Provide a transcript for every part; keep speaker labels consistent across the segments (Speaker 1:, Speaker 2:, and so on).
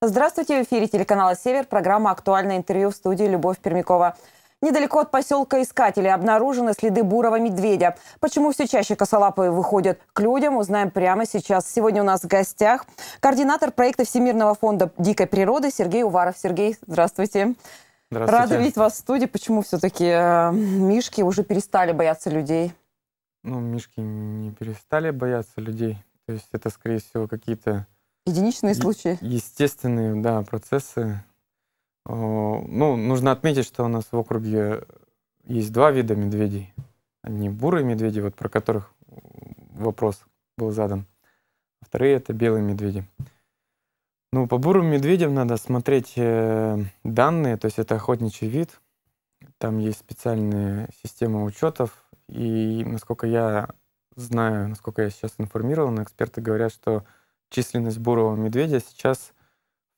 Speaker 1: Здравствуйте, в эфире телеканала «Север», программа «Актуальное интервью» в студии Любовь Пермякова. Недалеко от поселка Искатели обнаружены следы бурого медведя. Почему все чаще косолапые выходят к людям, узнаем прямо сейчас. Сегодня у нас в гостях координатор проекта Всемирного фонда дикой природы Сергей Уваров. Сергей, здравствуйте.
Speaker 2: Здравствуйте. Рада видеть
Speaker 1: вас в студии. Почему все-таки э, мишки уже перестали бояться людей?
Speaker 2: Ну, мишки не перестали бояться людей. То есть это, скорее всего, какие-то Единичные случаи. Е- естественные, да, процессы. Ну, нужно отметить, что у нас в округе есть два вида медведей. Они бурые медведи, вот про которых вопрос был задан. Вторые — это белые медведи. Ну, по бурым медведям надо смотреть э, данные, то есть это охотничий вид. Там есть специальные системы учетов. И насколько я знаю, насколько я сейчас информирован, эксперты говорят, что численность бурого медведя сейчас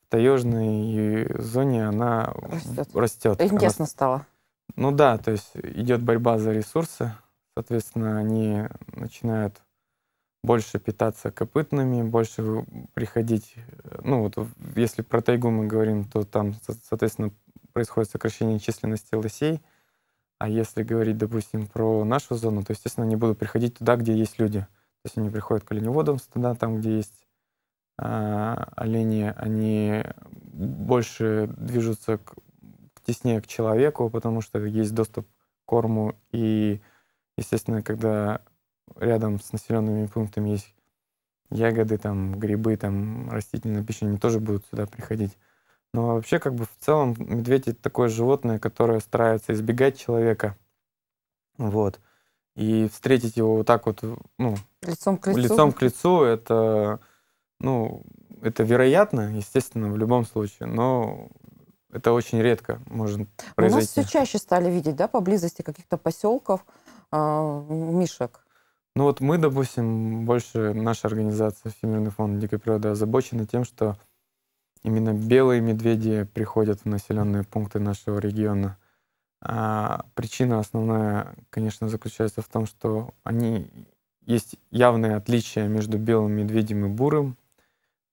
Speaker 2: в таежной зоне она растет. растет. Интересно она... стало. Ну да, то есть идет борьба за ресурсы, соответственно, они начинают больше питаться копытными, больше приходить, ну вот если про тайгу мы говорим, то там, соответственно, происходит сокращение численности лосей, а если говорить, допустим, про нашу зону, то, естественно, они будут приходить туда, где есть люди. То есть они приходят к оленеводам туда, там, где есть а, олени, они больше движутся к, теснее к человеку, потому что есть доступ к корму. И, естественно, когда рядом с населенными пунктами есть ягоды, там, грибы, там, растительное пища, тоже будут сюда приходить. Но вообще, как бы в целом, медведь это такое животное, которое старается избегать человека. Вот. И встретить его вот так вот, ну, лицом к лицу, лицом к лицу это ну, это вероятно, естественно, в любом случае, но это очень редко может произойти. У нас все
Speaker 1: чаще стали видеть, да, поблизости каких-то поселков э, мишек.
Speaker 2: Ну вот мы, допустим, больше наша организация Всемирный фонд дикой природы озабочена тем, что именно белые медведи приходят в населенные пункты нашего региона. А причина основная, конечно, заключается в том, что они есть явные отличия между белым медведем и бурым.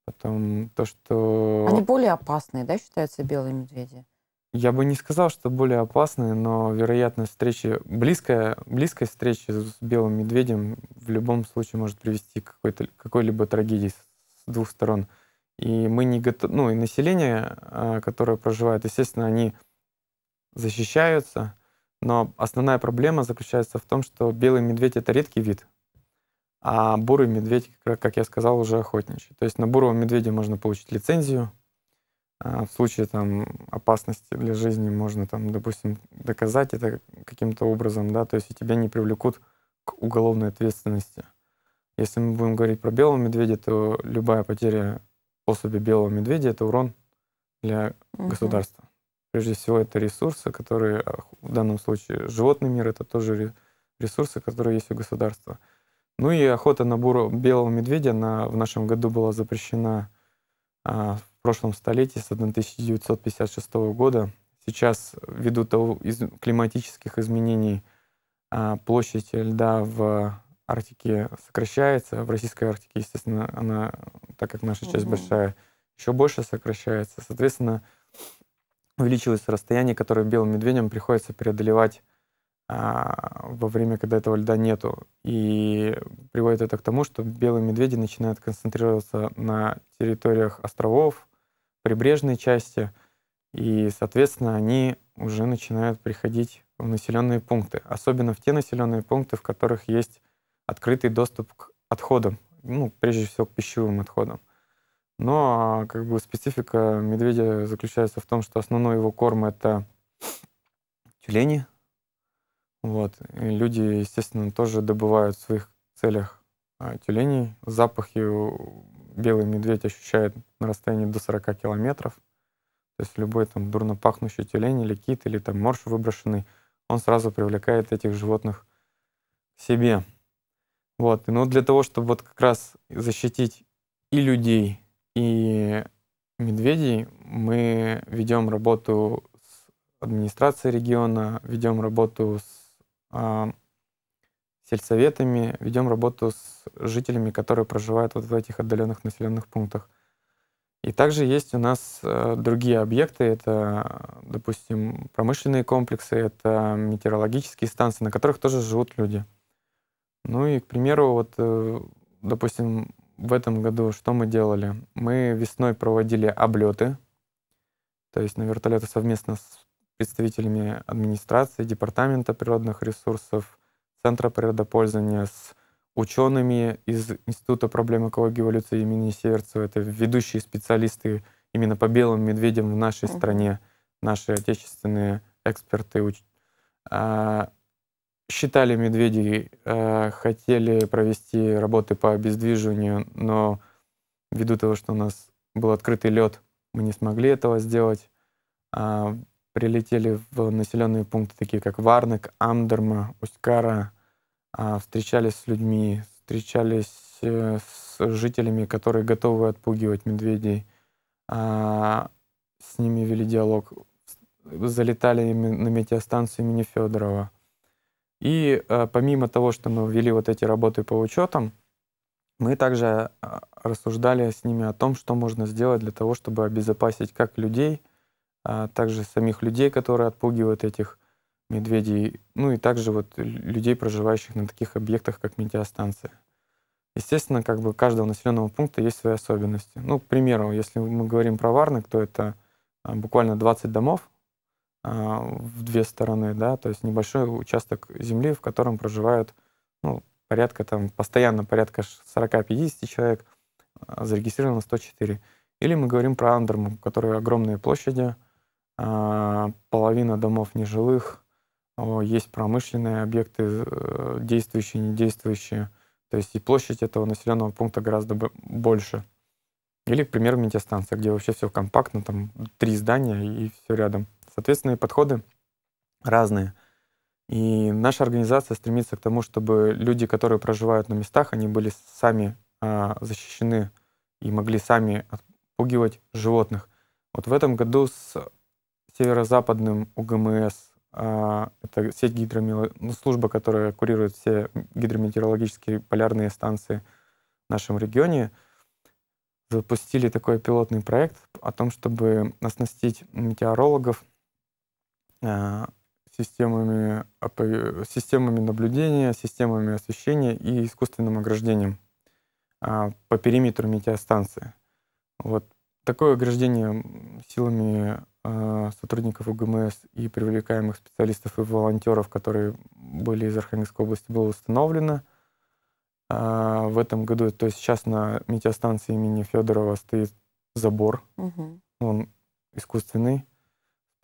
Speaker 2: Потом то, что... Они
Speaker 1: более опасные, да, считаются белые медведи?
Speaker 2: Я бы не сказал, что более опасные, но вероятность встречи, близкая, близкая встреча с белым медведем в любом случае может привести к какой-то, какой-либо трагедии с двух сторон. И мы не готовы, ну и население, а, которое проживает, естественно, они защищаются, но основная проблема заключается в том, что белый медведь — это редкий вид, а бурый медведь, как я сказал, уже охотничий. То есть на бурого медведя можно получить лицензию, а, в случае там, опасности для жизни можно, там, допустим, доказать это каким-то образом, да, то есть и тебя не привлекут к уголовной ответственности. Если мы будем говорить про белого медведя, то любая потеря особи белого медведя — это урон для угу. государства. Прежде всего, это ресурсы, которые в данном случае животный мир — это тоже ресурсы, которые есть у государства. Ну и охота на буру белого медведя на, в нашем году была запрещена а, в прошлом столетии с 1956 года. Сейчас ввиду того, из, климатических изменений а, площадь льда в Арктике сокращается. В российской Арктике, естественно, она, так как наша часть угу. большая, еще больше сокращается. Соответственно, увеличивается расстояние, которое белым медведям приходится преодолевать а, во время, когда этого льда нету. И приводит это к тому, что белые медведи начинают концентрироваться на территориях островов, прибрежной части, и, соответственно, они уже начинают приходить в населенные пункты, особенно в те населенные пункты, в которых есть открытый доступ к отходам, ну, прежде всего, к пищевым отходам. Но а, как бы специфика медведя заключается в том, что основной его корм — это тюлени, вот. И люди, естественно, тоже добывают в своих целях а, тюленей. Запахи белый медведь ощущает на расстоянии до 40 километров. То есть любой там дурно пахнущий тюлень или кит, или там морж выброшенный, он сразу привлекает этих животных к себе. Вот. И, ну, для того, чтобы вот как раз защитить и людей, и медведей, мы ведем работу с администрацией региона, ведем работу с а, сельсоветами, ведем работу с жителями, которые проживают вот в этих отдаленных населенных пунктах. И также есть у нас э, другие объекты, это, допустим, промышленные комплексы, это метеорологические станции, на которых тоже живут люди. Ну и, к примеру, вот, э, допустим, в этом году что мы делали? Мы весной проводили облеты, то есть на вертолеты совместно с представителями администрации, департамента природных ресурсов, центра природопользования, с учеными из Института проблем экологии и эволюции имени Северцева. Это ведущие специалисты именно по белым медведям в нашей стране, наши отечественные эксперты а, считали медведей, а, хотели провести работы по обездвиживанию, но ввиду того, что у нас был открытый лед, мы не смогли этого сделать. А, прилетели в населенные пункты, такие как Варнак, Амдерма, Усть-Кара, а, встречались с людьми, встречались э, с жителями, которые готовы отпугивать медведей, а, с ними вели диалог, залетали на метеостанцию имени Федорова. И э, помимо того, что мы ввели вот эти работы по учетам, мы также а, рассуждали с ними о том, что можно сделать для того, чтобы обезопасить как людей — а также самих людей, которые отпугивают этих медведей, ну и также вот людей, проживающих на таких объектах, как метеостанция. Естественно, как бы каждого населенного пункта есть свои особенности. Ну, к примеру, если мы говорим про Варны, то это а, буквально 20 домов а, в две стороны, да, то есть небольшой участок земли, в котором проживают ну, порядка там, постоянно порядка 40-50 человек, а, зарегистрировано 104. Или мы говорим про Андерму, у которой огромные площади, а, половина домов нежилых, есть промышленные объекты, э, действующие, недействующие. То есть и площадь этого населенного пункта гораздо больше. Или, к примеру, метеостанция, где вообще все компактно, там три здания и все рядом. Соответственно, и подходы разные. И наша организация стремится к тому, чтобы люди, которые проживают на местах, они были сами а, защищены и могли сами отпугивать животных. Вот в этом году с северо-западным УГМС, а, это сеть гидромел... Ну, служба, которая курирует все гидрометеорологические полярные станции в нашем регионе, запустили такой пилотный проект о том, чтобы оснастить метеорологов а, системами, системами наблюдения, системами освещения и искусственным ограждением а, по периметру метеостанции. Вот такое ограждение силами Э, сотрудников УГМС и привлекаемых специалистов и волонтеров, которые были из Архангельской области, было установлено. Э, в этом году, то есть сейчас на метеостанции имени Федорова стоит забор. Угу. Он искусственный,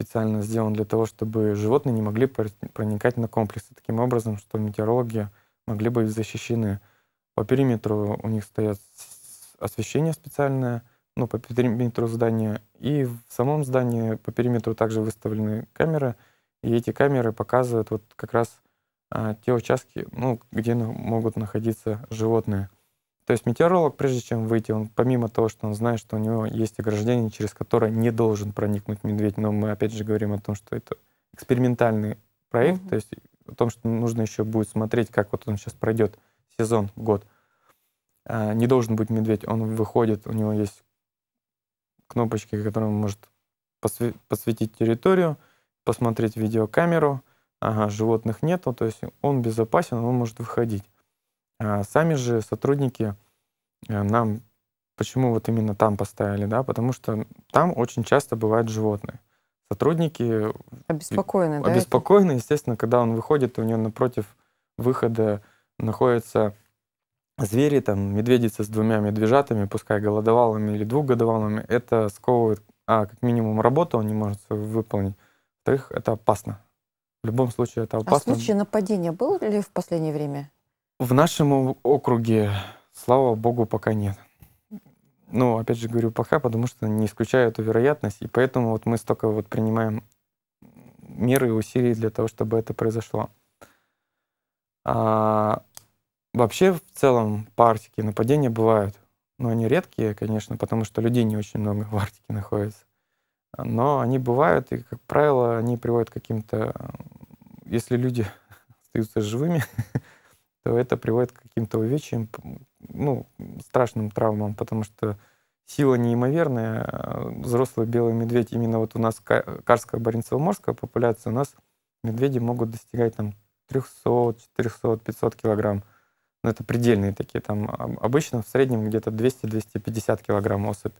Speaker 2: специально сделан для того, чтобы животные не могли проникать на комплексы таким образом, что метеорологи могли быть защищены. По периметру у них стоят освещение специальное — ну, по периметру здания. И в самом здании по периметру также выставлены камеры. И эти камеры показывают вот как раз а, те участки, ну, где на, могут находиться животные. То есть метеоролог, прежде чем выйти, он помимо того, что он знает, что у него есть ограждение, через которое не должен проникнуть медведь, но мы опять же говорим о том, что это экспериментальный проект, mm-hmm. то есть о том, что нужно еще будет смотреть, как вот он сейчас пройдет сезон, год. А, не должен быть медведь, он выходит, у него есть кнопочки, которая может посве- посветить территорию, посмотреть видеокамеру. Ага, животных нету, то есть он безопасен, он может выходить. А сами же сотрудники э, нам почему вот именно там поставили, да, потому что там очень часто бывают животные. Сотрудники э, обеспокоены, да, обеспокоены, это? естественно, когда он выходит, у него напротив выхода находится звери, там, медведица с двумя медвежатами, пускай голодовалыми или двухгодовалыми, это сковывает, а, как минимум, работу он не может выполнить. Во-вторых, это опасно. В любом случае это а опасно. А случай
Speaker 1: нападения был ли в последнее время?
Speaker 2: В нашем округе, слава богу, пока нет. Ну, опять же говорю, пока, потому что не исключаю эту вероятность, и поэтому вот мы столько вот принимаем меры и усилий для того, чтобы это произошло. А Вообще, в целом, по Арктике нападения бывают. Но они редкие, конечно, потому что людей не очень много в Арктике находится. Но они бывают, и, как правило, они приводят к каким-то... Если люди остаются живыми, то это приводит к каким-то увечьям, ну, страшным травмам, потому что сила неимоверная. Взрослый белый медведь, именно вот у нас карская баренцево-морская популяция, у нас медведи могут достигать там 300, 400, 500 килограмм но ну, это предельные такие, там обычно в среднем где-то 200-250 килограмм особь.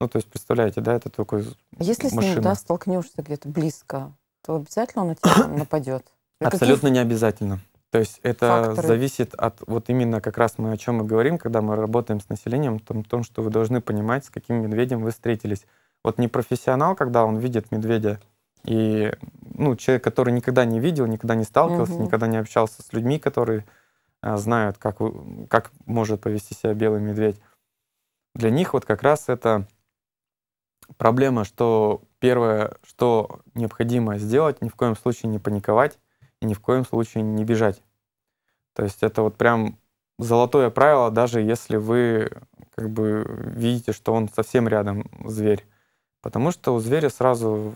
Speaker 2: Ну, то есть, представляете, да, это только Если машина. с ним, да,
Speaker 1: столкнешься где-то близко, то обязательно он на тебя нападет? На Абсолютно
Speaker 2: каких... не обязательно. То есть это Факторы. зависит от вот именно как раз мы о чем мы говорим, когда мы работаем с населением, в том, том, что вы должны понимать, с каким медведем вы встретились. Вот непрофессионал, когда он видит медведя, и ну, человек, который никогда не видел, никогда не сталкивался, угу. никогда не общался с людьми, которые а, знают, как, как может повести себя белый медведь. Для них вот как раз это проблема, что первое, что необходимо сделать, ни в коем случае не паниковать и ни в коем случае не бежать. То есть это вот прям золотое правило, даже если вы как бы видите, что он совсем рядом, зверь. Потому что у зверя сразу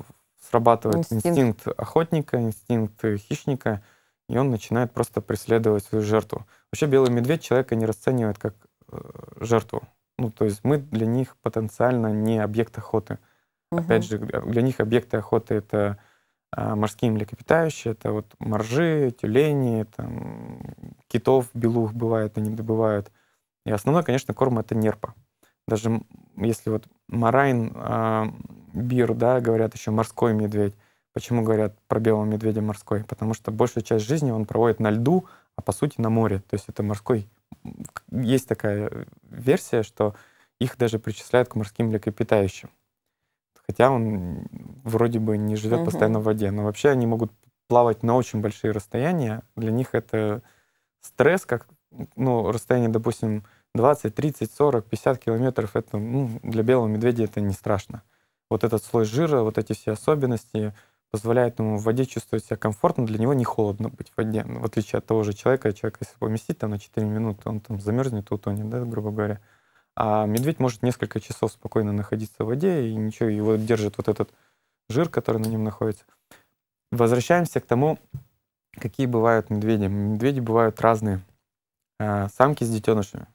Speaker 2: срабатывает инстинкт, инстинкт охотника, инстинкт хищника — и он начинает просто преследовать свою жертву. Вообще белый медведь человека не расценивает как э, жертву. Ну, то есть мы для них потенциально не объект охоты. Угу. Опять же, для них объекты охоты — это а, морские млекопитающие, это вот моржи, тюлени, там, китов белух бывает, они добывают. И основной, конечно, корм — это нерпа. Даже если вот марайн, э, а, бир, да, говорят еще морской медведь, Почему говорят про белого медведя морской? Потому что большую часть жизни он проводит на льду, а по сути на море. То есть это морской... Есть такая э, версия, что их даже причисляют к морским млекопитающим. Хотя он вроде бы не живет угу. постоянно в воде, но вообще они могут плавать на очень большие расстояния. Для них это стресс, как ну, расстояние, допустим, 20, 30, 40, 50 километров, это ну, для белого медведя это не страшно. Вот этот слой жира, вот эти все особенности, позволяет ему в воде чувствовать себя комфортно, для него не холодно быть в воде. В отличие от того же человека, человек, если поместить там на 4 минуты, он там замерзнет утонет, да, грубо говоря. А медведь может несколько часов спокойно находиться в воде, и ничего, его держит вот этот жир, который на нем находится. Возвращаемся к тому, какие бывают медведи. Медведи бывают разные. А, самки с детенышами.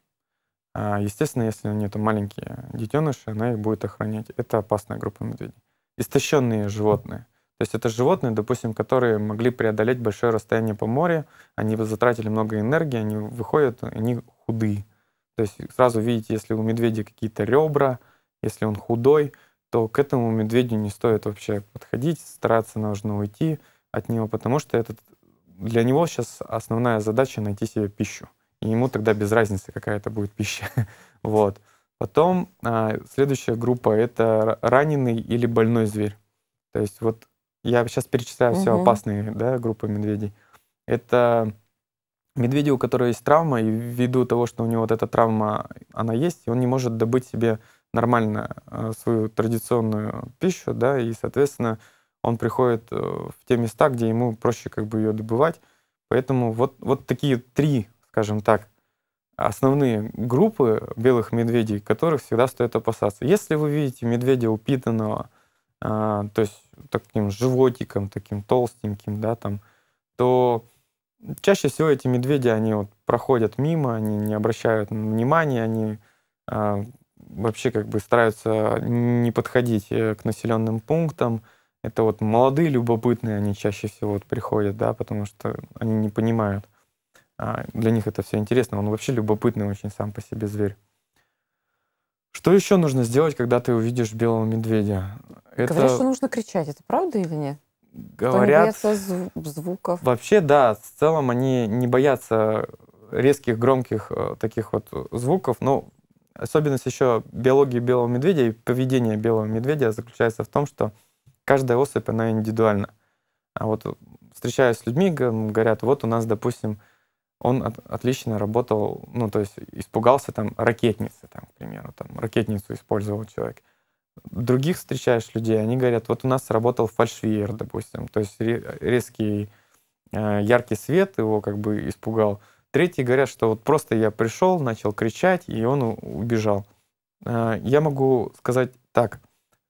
Speaker 2: А, естественно, если у нее там маленькие детеныши, она их будет охранять. Это опасная группа медведей. Истощенные животные — то есть это животные, допустим, которые могли преодолеть большое расстояние по морю, они затратили много энергии, они выходят, они худые. То есть сразу видите, если у медведя какие-то ребра, если он худой, то к этому медведю не стоит вообще подходить, стараться нужно уйти от него, потому что этот, для него сейчас основная задача найти себе пищу. И ему тогда без разницы, какая это будет пища. вот. Потом а, следующая группа — это раненый или больной зверь. То есть вот я сейчас перечисляю угу. все опасные да, группы медведей. Это медведи, у которого есть травма, и ввиду того, что у него вот эта травма, она есть, и он не может добыть себе нормально э, свою традиционную пищу, да, и, соответственно, он приходит э, в те места, где ему проще как бы ее добывать. Поэтому вот, вот такие три, скажем так, основные группы белых медведей, которых всегда стоит опасаться. Если вы видите медведя упитанного, э, то есть таким животиком, таким толстеньким, да, там, то чаще всего эти медведи, они вот проходят мимо, они не обращают внимания, они э, вообще как бы стараются не подходить э, к населенным пунктам. Это вот молодые любопытные, они чаще всего вот приходят, да, потому что они не понимают. А для них это все интересно. Он вообще любопытный очень сам по себе зверь. Что еще нужно сделать, когда ты увидишь белого медведя? Это... Говорят, что
Speaker 1: нужно кричать. Это правда или нет? Говорят... Что не боятся звуков. Вообще,
Speaker 2: да. В целом они не боятся резких, громких э, таких вот звуков. Но ну, особенность еще биологии белого медведя и поведения белого медведя заключается в том, что каждая особь, она индивидуальна. А вот встречаясь с людьми, говорят, вот у нас, допустим, он от, отлично работал, ну, то есть испугался там ракетницы, там, к примеру, там, ракетницу использовал человек. Других встречаешь людей, они говорят, вот у нас работал фальшвейер, допустим, то есть резкий э, яркий свет его как бы испугал. Третьи говорят, что вот просто я пришел, начал кричать, и он убежал. Э, я могу сказать так,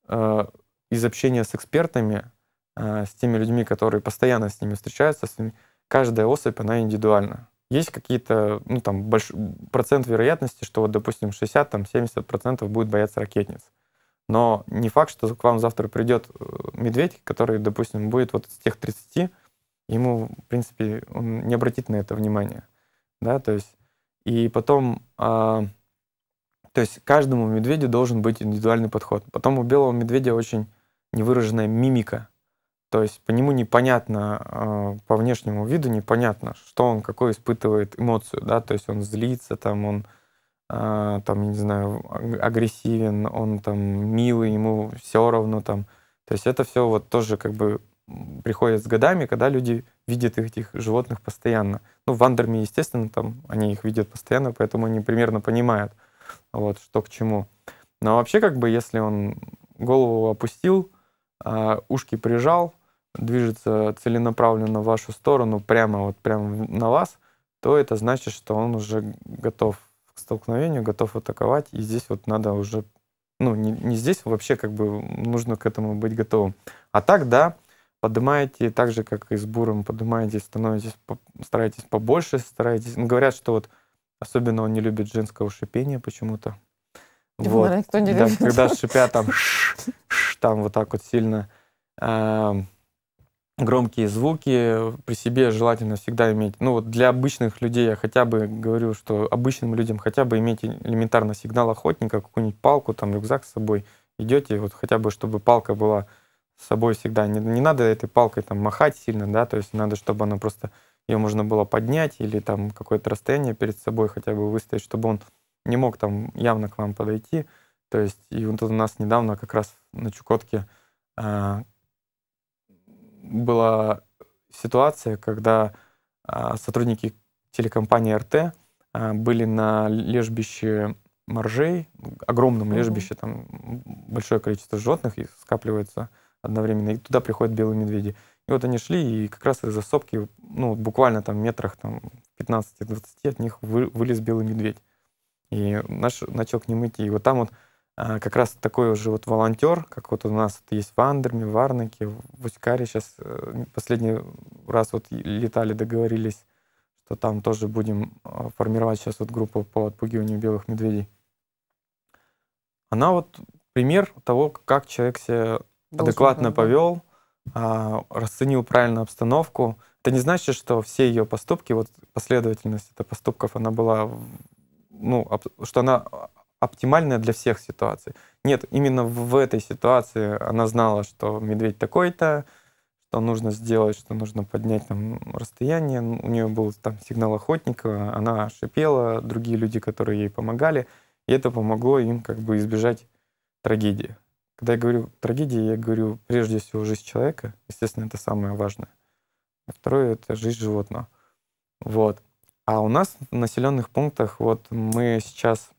Speaker 2: э, из общения с экспертами, с теми людьми, которые постоянно с ними встречаются, с ними, каждая особь, она индивидуальна есть какие-то, ну, там, больш... процент вероятности, что, вот, допустим, 60-70% будет бояться ракетниц. Но не факт, что к вам завтра придет э, медведь, который, допустим, будет вот с тех 30, ему, в принципе, он не обратит на это внимание. Да, то есть, и потом, а, то есть каждому медведю должен быть индивидуальный подход. Потом у белого медведя очень невыраженная мимика. То есть по нему непонятно, а, по внешнему виду непонятно, что он, какой испытывает эмоцию, да, то есть он злится, там он, а, там, я не знаю, агрессивен, он там милый, ему все равно там. То есть это все вот тоже как бы приходит с годами, когда люди видят этих животных постоянно. Ну, в Андерме, естественно, там они их видят постоянно, поэтому они примерно понимают, вот, что к чему. Но вообще, как бы, если он голову опустил, а, ушки прижал, движется целенаправленно в вашу сторону, прямо вот прямо на вас, то это значит, что он уже готов к столкновению, готов атаковать, и здесь вот надо уже, ну, не, не здесь а вообще как бы нужно к этому быть готовым. А так, да, поднимаете так же, как и с буром, поднимаете, становитесь, по, стараетесь побольше, стараетесь. Ну, говорят, что вот особенно он не любит женского шипения почему-то. Вот. Наверное, никто не да, любит. Когда шипят там, ш, там вот так вот сильно. А, громкие звуки при себе желательно всегда иметь. Ну вот для обычных людей я хотя бы говорю, что обычным людям хотя бы иметь элементарно сигнал охотника, какую-нибудь палку, там рюкзак с собой идете, вот хотя бы чтобы палка была с собой всегда. Не, не надо этой палкой там махать сильно, да, то есть надо, чтобы она просто ее можно было поднять или там какое-то расстояние перед собой хотя бы выставить, чтобы он не мог там явно к вам подойти. То есть и вот у нас недавно как раз на Чукотке а, была ситуация, когда а, сотрудники телекомпании РТ а, были на лежбище моржей, огромном лежбище, там большое количество животных и скапливается одновременно, и туда приходят белые медведи. И вот они шли, и как раз из за сопки, ну, буквально там метрах там 15-20 от них вы, вылез белый медведь. И наш начал к ним идти. И вот там вот а, как раз такой уже вот волонтер, как вот у нас есть в Андерме, в Варнаке, в Уськаре сейчас э, последний раз вот летали, договорились, что там тоже будем а, формировать сейчас вот группу по отпугиванию белых медведей. Она вот пример того, как человек себя Должен, адекватно да. повел, а, расценил правильно обстановку. Это не значит, что все ее поступки, вот последовательность это поступков, она была ну, что она оптимальная для всех ситуаций. Нет, именно в этой ситуации она знала, что медведь такой-то, что нужно сделать, что нужно поднять там расстояние. У нее был там сигнал охотника, она шипела, другие люди, которые ей помогали, и это помогло им как бы избежать трагедии. Когда я говорю трагедии, я говорю прежде всего жизнь человека, естественно, это самое важное. А второе — это жизнь животного. Вот. А у нас в населенных пунктах вот мы сейчас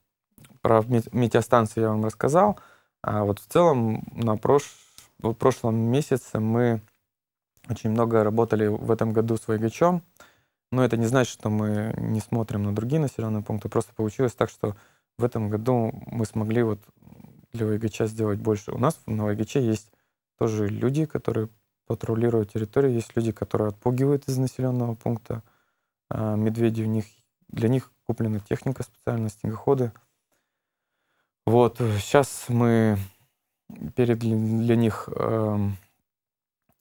Speaker 2: про метеостанцию я вам рассказал. А вот в целом на прош... в прошлом месяце мы очень много работали в этом году с Вайгачом. Но это не значит, что мы не смотрим на другие населенные пункты. Просто получилось так, что в этом году мы смогли вот для Вайгача сделать больше. У нас на Вайгаче есть тоже люди, которые патрулируют территорию, есть люди, которые отпугивают из населенного пункта. А медведи у них, для них куплена техника специально, снегоходы. Вот, сейчас э, мы перед для них эм,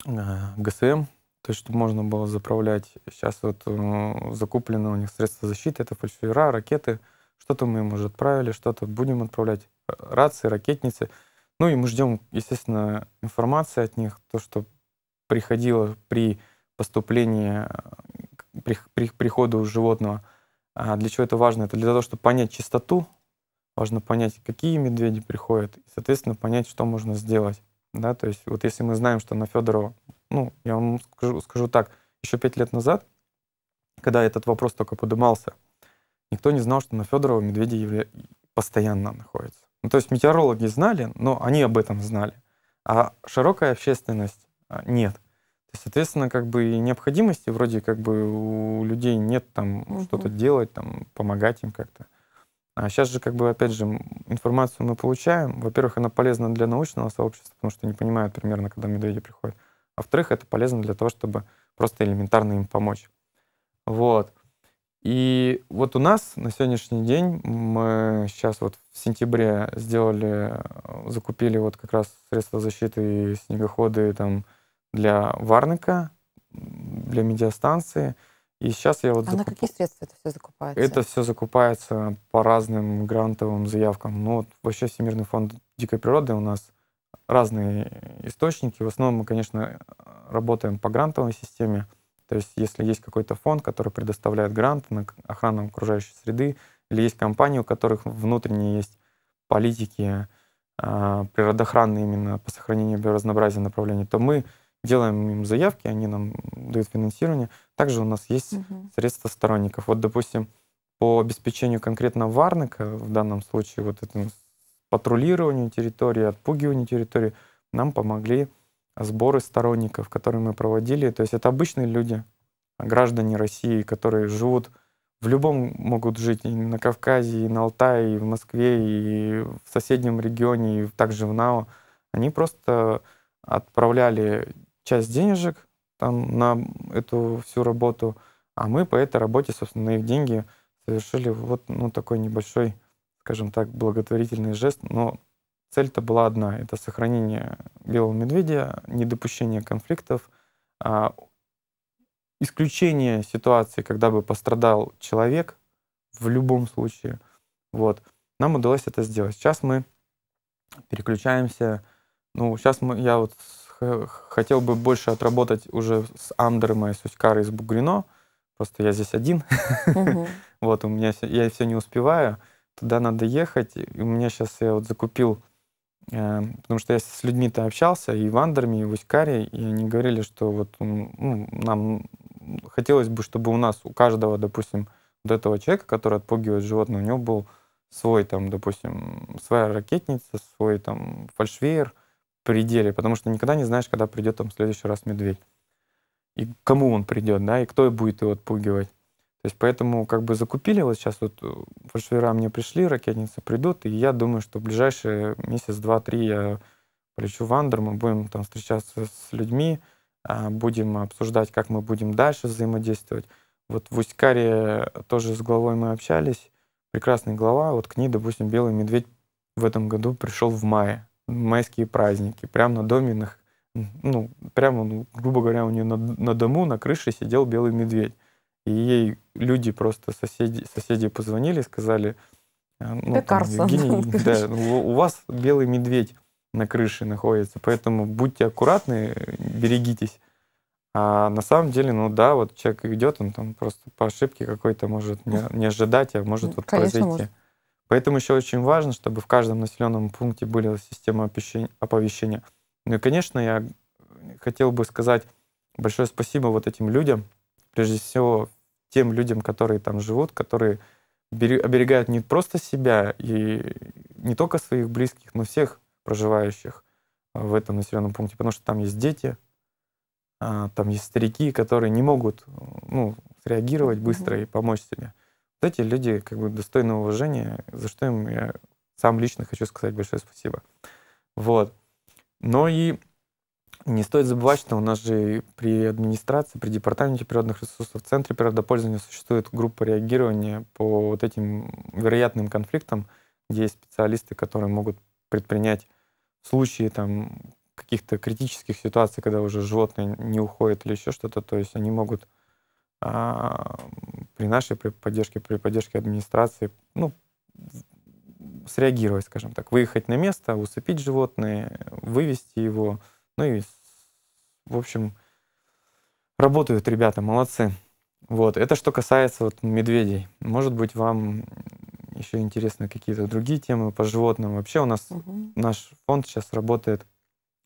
Speaker 2: э, ГСМ, то есть, чтобы можно было заправлять. Сейчас вот э, закуплены у них средства защиты, это фальшивера, ракеты. Что-то мы им уже отправили, что-то будем отправлять. Э, рации, ракетницы. Ну и мы ждем, естественно, информации от них, то, что приходило при поступлении, при, э, при приходу животного. А для чего это важно? Это для того, чтобы понять чистоту Важно понять, какие медведи приходят, и, соответственно, понять, что можно сделать. Да, то есть вот если мы знаем, что на Федорова, ну, я вам скажу, скажу так, еще пять лет назад, когда этот вопрос только поднимался, никто не знал, что на Федорова медведи явля... постоянно находятся. Ну, то есть метеорологи знали, но они об этом знали, а широкая общественность а, нет. То есть, соответственно, как бы и необходимости вроде как бы у людей нет там угу. что-то делать, там, помогать им как-то. А сейчас же, как бы, опять же, информацию мы получаем. Во-первых, она полезна для научного сообщества, потому что не понимают примерно, когда медведи приходят. А во-вторых, это полезно для того, чтобы просто элементарно им помочь. Вот. И вот у нас на сегодняшний день мы сейчас вот в сентябре сделали, э, закупили вот как раз средства защиты и снегоходы там для Варника, для медиастанции — и сейчас я вот... А закуп... на
Speaker 1: какие средства это все закупается? Это
Speaker 2: все закупается по разным грантовым заявкам. Ну вот вообще Всемирный фонд дикой природы у нас разные источники. В основном мы, конечно, работаем по грантовой системе. То есть если есть какой-то фонд, который предоставляет грант на охрану окружающей среды, или есть компании, у которых внутренние есть политики, а, природоохранные именно по сохранению биоразнообразия направлений, то мы делаем им заявки, они нам дают финансирование. Также у нас есть угу. средства сторонников. Вот, допустим, по обеспечению конкретно Варнака, в данном случае вот этому патрулированию территории, отпугиванию территории, нам помогли сборы сторонников, которые мы проводили. То есть это обычные люди, граждане России, которые живут в любом могут жить и на Кавказе, и на Алтае, и в Москве, и в соседнем регионе, и также в НАО. Они просто отправляли часть денежек там, на эту всю работу, а мы по этой работе, собственно, их деньги совершили вот ну, такой небольшой, скажем так, благотворительный жест, но цель-то была одна — это сохранение белого медведя, недопущение конфликтов, а исключение ситуации, когда бы пострадал человек в любом случае. Вот. Нам удалось это сделать. Сейчас мы переключаемся. Ну, сейчас мы, я вот Э, хотел бы больше отработать уже с Андером и с Уськарой из Бугрино. Просто я здесь один. Угу. вот, у меня я все не успеваю. Туда надо ехать. И у меня сейчас я вот закупил э, Потому что я с людьми-то общался, и в Андерме, и в Уськаре, и они говорили, что вот ну, нам хотелось бы, чтобы у нас, у каждого, допустим, вот этого человека, который отпугивает животное, у него был свой, там, допустим, своя ракетница, свой там фальшвейер, пределе, потому что никогда не знаешь, когда придет там в следующий раз медведь. И кому он придет, да, и кто будет его отпугивать. То есть поэтому как бы закупили, вот сейчас вот фальшвера э, мне пришли, ракетницы придут, и я думаю, что в ближайшие месяц, два, три я полечу в Андер, мы будем там встречаться с людьми, а, будем обсуждать, как мы будем дальше взаимодействовать. Вот в Усть-Каре тоже с главой мы общались, прекрасный глава, вот к ней, допустим, белый медведь в этом году пришел в мае майские праздники. Прямо на доме, на, ну, прямо, ну, грубо говоря, у нее на, на дому, на крыше сидел белый медведь. И ей люди просто, соседи, соседи позвонили, сказали, «А, ну, Пекарство. Евгений, да, у вас белый медведь на крыше находится, поэтому будьте аккуратны, берегитесь. А на самом деле, ну да, вот человек идет, он там просто по ошибке какой-то может не, не ожидать, а может вот Конечно, произойти. Может. Поэтому еще очень важно, чтобы в каждом населенном пункте была система оповещения. Ну и, конечно, я хотел бы сказать большое спасибо вот этим людям, прежде всего тем людям, которые там живут, которые оберегают не просто себя и не только своих близких, но всех проживающих а, в этом населенном пункте, потому что там есть дети, а, там есть старики, которые не могут ну, среагировать быстро и помочь себе. Эти люди как бы достойны уважения, за что им я сам лично хочу сказать большое спасибо. Вот. Но и не стоит забывать, что у нас же при администрации, при департаменте природных ресурсов, в Центре природопользования существует группа реагирования по вот этим вероятным конфликтам, где есть специалисты, которые могут предпринять в случае там, каких-то критических ситуаций, когда уже животное не уходит или еще что-то, то есть они могут а, при нашей поддержке, при поддержке администрации, ну, среагировать, скажем так, выехать на место, усыпить животное, вывести его. Ну и, в общем, работают ребята, молодцы. Вот, это что касается вот медведей. Может быть, вам еще интересны какие-то другие темы по животным. Вообще у нас угу. наш фонд сейчас работает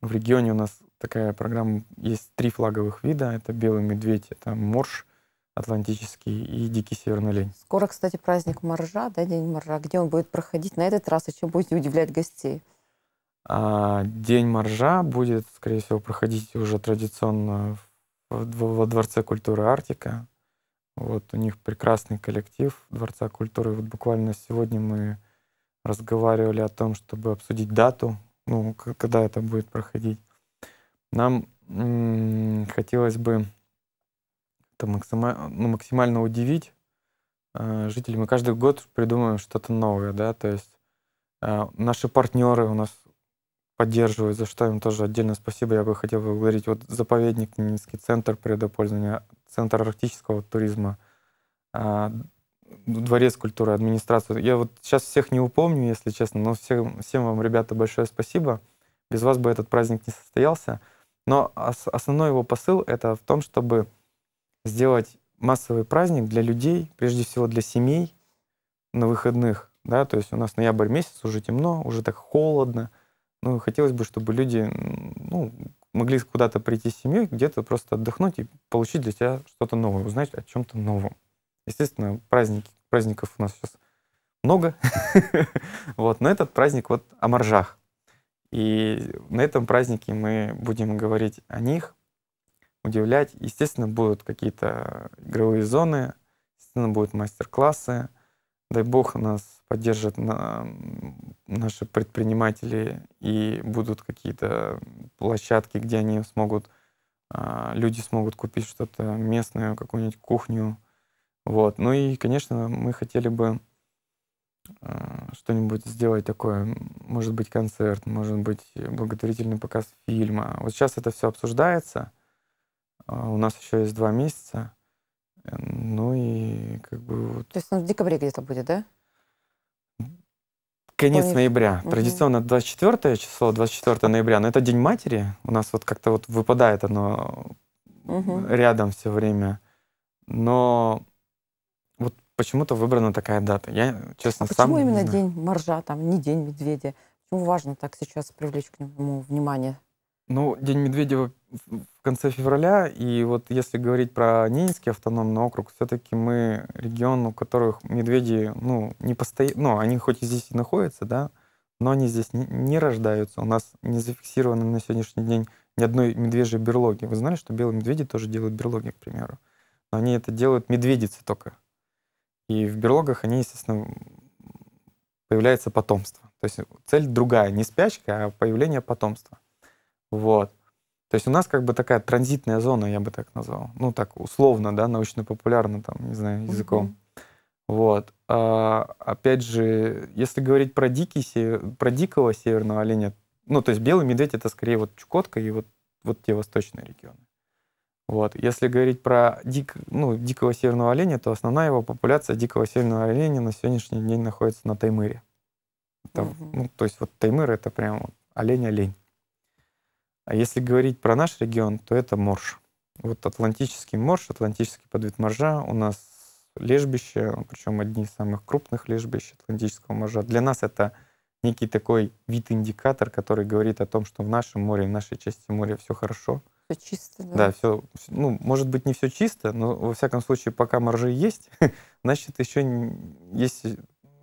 Speaker 2: в регионе. У нас такая программа, есть три флаговых вида. Это белый медведь, это морж, атлантический и дикий северный олень.
Speaker 1: Скоро, кстати, праздник Маржа, да, День Маржа. Где он будет проходить на этот раз и чем будете удивлять гостей?
Speaker 2: А, День Маржа будет, скорее всего, проходить уже традиционно во Дворце культуры Арктика. Вот у них прекрасный коллектив Дворца культуры. Вот буквально сегодня мы разговаривали о том, чтобы обсудить дату, ну, когда это будет проходить. Нам м- хотелось бы как-то максимально, ну, максимально удивить э, жителей. Мы каждый год придумываем что-то новое, да, то есть э, наши партнеры у нас поддерживают, за что им тоже отдельно спасибо. Я бы хотел поблагодарить вот заповедник Нинский центр предопользования центр арктического туризма, э, дворец культуры, администрацию. Я вот сейчас всех не упомню, если честно, но всем, всем вам, ребята, большое спасибо. Без вас бы этот праздник не состоялся. Но основной его посыл — это в том, чтобы сделать массовый праздник для людей, прежде всего для семей на выходных, да, то есть у нас ноябрь месяц, уже темно, уже так холодно, ну, хотелось бы, чтобы люди, ну, могли куда-то прийти с семьей, где-то просто отдохнуть и получить для себя что-то новое, узнать о чем-то новом. Естественно, праздники, праздников у нас сейчас много, вот, но этот праздник вот о моржах. И на этом празднике мы будем говорить о них, удивлять. Естественно, будут какие-то игровые зоны, естественно, будут мастер-классы. Дай бог нас поддержат на, наши предприниматели и будут какие-то площадки, где они смогут, а, люди смогут купить что-то местное, какую-нибудь кухню. Вот. Ну и, конечно, мы хотели бы а, что-нибудь сделать такое, может быть, концерт, может быть, благотворительный показ фильма. Вот сейчас это все обсуждается — а у нас еще есть два месяца. Эм, ну и как бы вот... То
Speaker 1: есть он ну, в декабре где-то будет, да?
Speaker 2: Конец Помню. ноября. Угу. Традиционно 24 число, 24 ноября. Но это День матери. У нас вот как-то вот выпадает оно угу. рядом все время. Но вот почему-то выбрана такая дата. Я, честно, а сам... Почему именно день
Speaker 1: моржа, там, не день медведя? Почему важно так сейчас привлечь к нему внимание?
Speaker 2: Ну, День медведя, конце февраля. И вот если говорить про Ненецкий автономный округ, все-таки мы регион, у которых медведи, ну, не постоянно, ну, они хоть и здесь и находятся, да, но они здесь не, не рождаются. У нас не зафиксировано на сегодняшний день ни одной медвежьей берлоги. Вы знали, что белые медведи тоже делают берлоги, к примеру? Но они это делают медведицы только. И в берлогах они, естественно, появляется потомство. То есть цель другая, не спячка, а появление потомства. Вот. То есть у нас как бы такая транзитная зона, я бы так назвал. Ну, так условно, да, научно-популярно, там, не знаю, языком. Угу. Вот. А, опять же, если говорить про, дикий, про дикого северного оленя, ну, то есть белый медведь — это скорее вот Чукотка и вот, вот те восточные регионы. Вот. Если говорить про дик, ну, дикого северного оленя, то основная его популяция дикого северного оленя на сегодняшний день находится на Таймыре. Это, угу. ну, то есть вот Таймыр — это прям олень-олень. А если говорить про наш регион, то это морж. Вот атлантический морж, атлантический подвид моржа у нас лежбище, причем одни из самых крупных лежбищ атлантического моржа. Для нас это некий такой вид-индикатор, который говорит о том, что в нашем море, в нашей части моря все хорошо. Все чисто, да? Да, все, ну, может быть, не все чисто, но, во всяком случае, пока моржи есть, значит, еще есть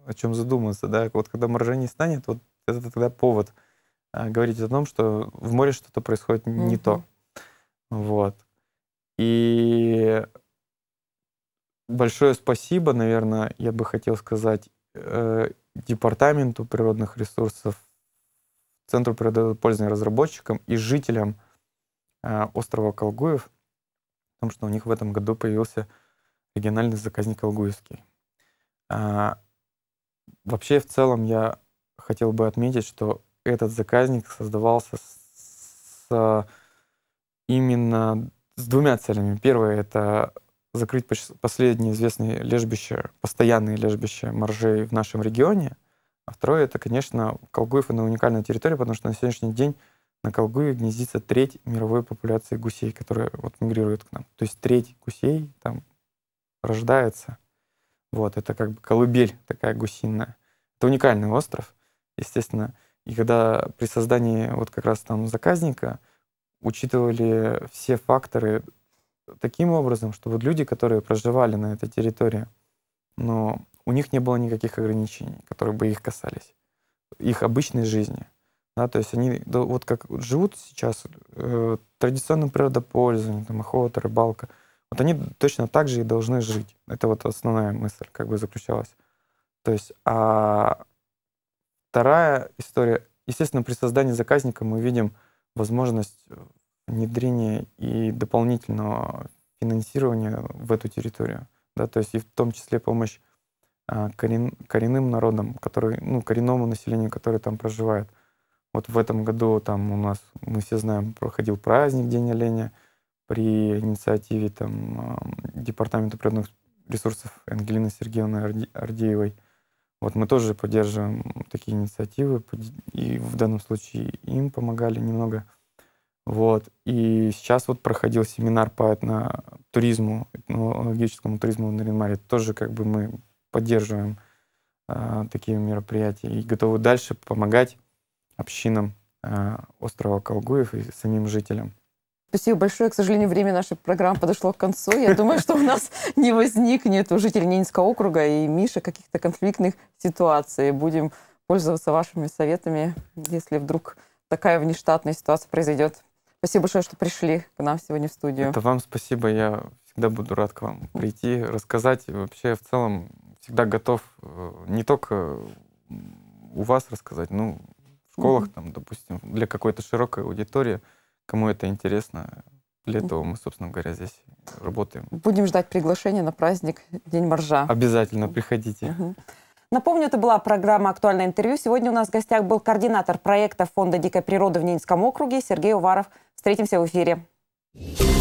Speaker 2: о чем задуматься, да. Вот когда моржа не станет, вот это тогда повод — а, говорить о том, что в море что-то происходит не то. Вот. И большое спасибо, наверное, я бы хотел сказать э, департаменту природных ресурсов, Центру природопользования разработчикам и жителям э, острова Колгуев, потому что у них в этом году появился региональный заказник Колгуевский. А, вообще, в целом, я хотел бы отметить, что этот заказник создавался с, с именно с двумя целями. Первое — это закрыть последние известные лежбища, постоянные лежбища моржей в нашем регионе. А второе — это, конечно, Колгуев — это уникальная территория, потому что на сегодняшний день на Колгуе гнездится треть мировой популяции гусей, которые вот мигрируют к нам. То есть треть гусей там рождается. Вот, это как бы колыбель такая гусиная. Это уникальный остров. Естественно, и когда при создании вот как раз там заказника учитывали все факторы таким образом, что вот люди, которые проживали на этой территории, но у них не было никаких ограничений, которые бы их касались, их обычной жизни. Да, то есть они да, вот как живут сейчас э, традиционным природопользованием, там, охота, рыбалка, вот они точно так же и должны жить. Это вот основная мысль как бы заключалась. То есть а Вторая история. Естественно, при создании заказника мы видим возможность э, внедрения и дополнительного финансирования в эту территорию. Да, то есть и в том числе помощь а, корен, коренным народам, которые, ну, коренному населению, которое там проживает. Вот в этом году там у нас, мы все знаем, проходил праздник День оленя при инициативе там, Департамента природных ресурсов Ангелины Сергеевны Ордеевой. Вот мы тоже поддерживаем такие инициативы, и в данном случае им помогали немного. Вот. И сейчас вот проходил семинар по этнотуризму, этнологическому туризму в Наринмаре. Тоже как бы мы поддерживаем э, такие мероприятия и готовы дальше помогать общинам э, острова Колгуев и самим жителям.
Speaker 1: Спасибо большое. К сожалению, время нашей программы подошло к концу. Я думаю, что у нас не возникнет у жителей Ненецкого округа и Миши каких-то конфликтных ситуаций. Будем пользоваться вашими советами, если вдруг такая внештатная ситуация произойдет. Спасибо большое, что пришли к нам сегодня в студию. Это
Speaker 2: вам спасибо. Я всегда буду рад к вам прийти, рассказать. Вообще, в целом, всегда готов э, не только у вас рассказать, ну, в школах, там, допустим, для какой-то широкой аудитории – Кому это интересно, для этого мы, собственно говоря, здесь работаем.
Speaker 1: Будем ждать приглашения на праздник День Моржа.
Speaker 2: Обязательно приходите.
Speaker 1: Напомню, это была программа «Актуальное интервью». Сегодня у нас в гостях был координатор проекта Фонда дикой природы в Ненецком округе Сергей Уваров. Встретимся в эфире. Thank you.